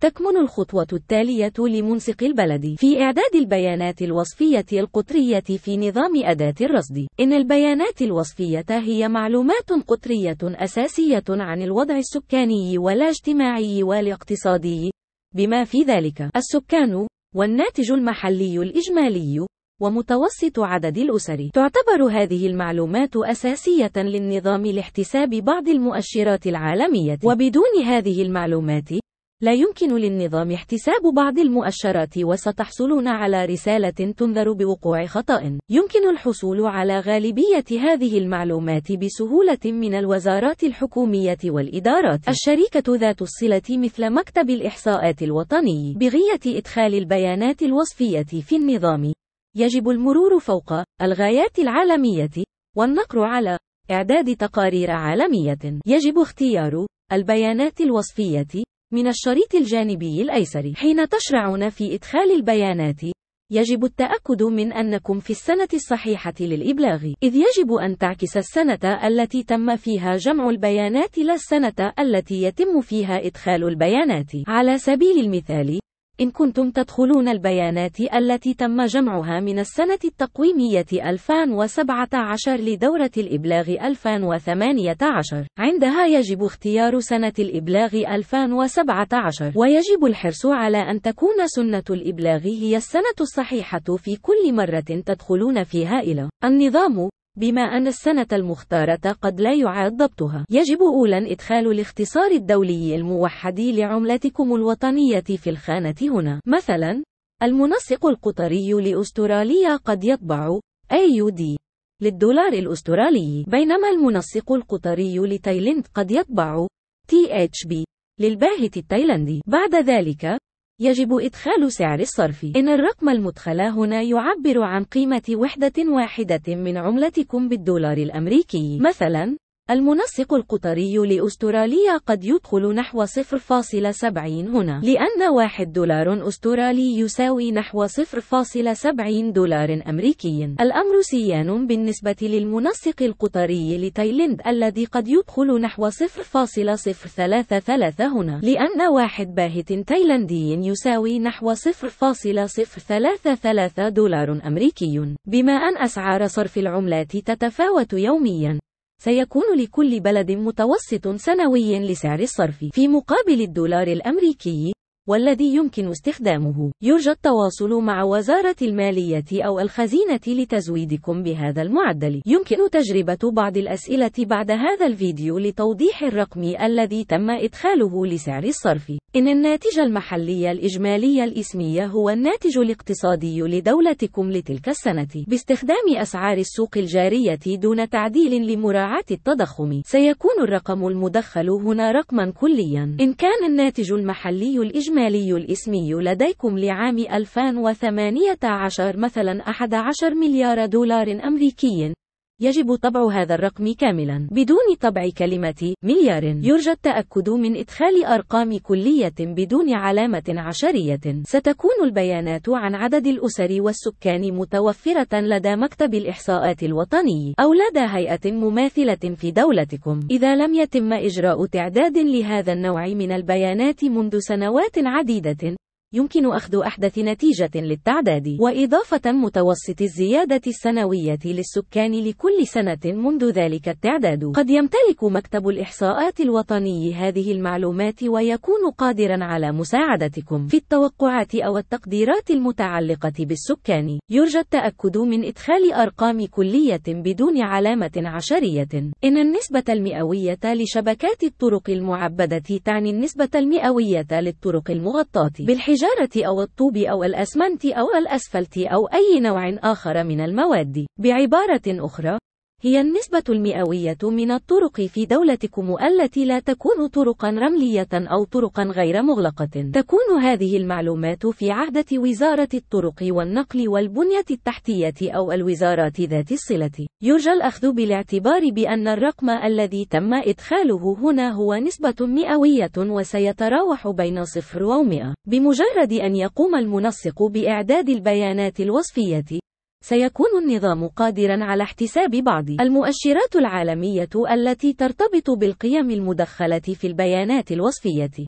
تكمن الخطوة التالية لمنسق البلد في إعداد البيانات الوصفية القطرية في نظام أداة الرصد. إن البيانات الوصفية هي معلومات قطرية أساسية عن الوضع السكاني والاجتماعي والاقتصادي، بما في ذلك السكان والناتج المحلي الإجمالي ومتوسط عدد الأسر. تعتبر هذه المعلومات أساسية للنظام لاحتساب بعض المؤشرات العالمية، وبدون هذه المعلومات لا يمكن للنظام احتساب بعض المؤشرات وستحصلون على رسالة تنذر بوقوع خطأ. يمكن الحصول على غالبية هذه المعلومات بسهولة من الوزارات الحكومية والإدارات. الشركة ذات الصلة مثل مكتب الإحصاءات الوطني بغية إدخال البيانات الوصفية في النظام. يجب المرور فوق الغايات العالمية والنقر على إعداد تقارير عالمية. يجب اختيار البيانات الوصفية من الشريط الجانبي الأيسر حين تشرعون في إدخال البيانات يجب التأكد من أنكم في السنة الصحيحة للإبلاغ إذ يجب أن تعكس السنة التي تم فيها جمع البيانات لا السنة التي يتم فيها إدخال البيانات على سبيل المثال إن كنتم تدخلون البيانات التي تم جمعها من السنة التقويمية 2017 لدورة الإبلاغ 2018 عندها يجب اختيار سنة الإبلاغ 2017 ويجب الحرص على أن تكون سنة الإبلاغ هي السنة الصحيحة في كل مرة تدخلون فيها إلى النظام بما أن السنة المختارة قد لا يعاد ضبطها يجب أولا إدخال الاختصار الدولي الموحد لعملتكم الوطنية في الخانة هنا مثلا المنسق القطري لأستراليا قد يطبع AUD للدولار الأسترالي بينما المنسق القطري لتايلند قد يطبع THB للباهت التايلندي بعد ذلك يجب إدخال سعر الصرف إن الرقم المدخل هنا يعبر عن قيمة وحدة واحدة من عملتكم بالدولار الأمريكي مثلا المنسق القطري لأستراليا قد يدخل نحو 0.70 هنا لأن 1 دولار أسترالي يساوي نحو 0.70 دولار أمريكي الأمر سيان بالنسبة للمنسق القطري لتايلند الذي قد يدخل نحو 0.033 هنا لأن 1 باهت تايلندي يساوي نحو 0.033 دولار أمريكي بما أن أسعار صرف العملات تتفاوت يوميا سيكون لكل بلد متوسط سنوي لسعر الصرف في مقابل الدولار الأمريكي والذي يمكن استخدامه يرجى التواصل مع وزارة المالية أو الخزينة لتزويدكم بهذا المعدل يمكن تجربة بعض الأسئلة بعد هذا الفيديو لتوضيح الرقم الذي تم إدخاله لسعر الصرف إن الناتج المحلي الإجمالي الإسمي هو الناتج الاقتصادي لدولتكم لتلك السنة باستخدام أسعار السوق الجارية دون تعديل لمراعاة التضخم سيكون الرقم المدخل هنا رقما كليا إن كان الناتج المحلي الإجمالي المالي الإسمي لديكم لعام 2018 مثلا 11 مليار دولار أمريكي يجب طبع هذا الرقم كاملا بدون طبع كلمة مليار يرجى التأكد من إدخال أرقام كلية بدون علامة عشرية ستكون البيانات عن عدد الأسر والسكان متوفرة لدى مكتب الإحصاءات الوطني أو لدى هيئة مماثلة في دولتكم إذا لم يتم إجراء تعداد لهذا النوع من البيانات منذ سنوات عديدة يمكن أخذ أحدث نتيجة للتعداد وإضافة متوسط الزيادة السنوية للسكان لكل سنة منذ ذلك التعداد قد يمتلك مكتب الإحصاءات الوطني هذه المعلومات ويكون قادرا على مساعدتكم في التوقعات أو التقديرات المتعلقة بالسكان يرجى التأكد من إدخال أرقام كلية بدون علامة عشرية إن النسبة المئوية لشبكات الطرق المعبدة تعني النسبة المئوية للطرق المغطاة بالحجر الحجارة أو الطوب أو الأسمنت أو الأسفلت أو أي نوع آخر من المواد. بعبارة أخرى، هي النسبة المئوية من الطرق في دولتكم التي لا تكون طرقا رملية أو طرقا غير مغلقة. تكون هذه المعلومات في عهدة وزارة الطرق والنقل والبنية التحتية أو الوزارات ذات الصلة. يرجى الأخذ بالاعتبار بأن الرقم الذي تم إدخاله هنا هو نسبة مئوية وسيتراوح بين صفر ومئة. بمجرد أن يقوم المنسق بإعداد البيانات الوصفية سيكون النظام قادرا على احتساب بعض المؤشرات العالمية التي ترتبط بالقيم المدخلة في البيانات الوصفية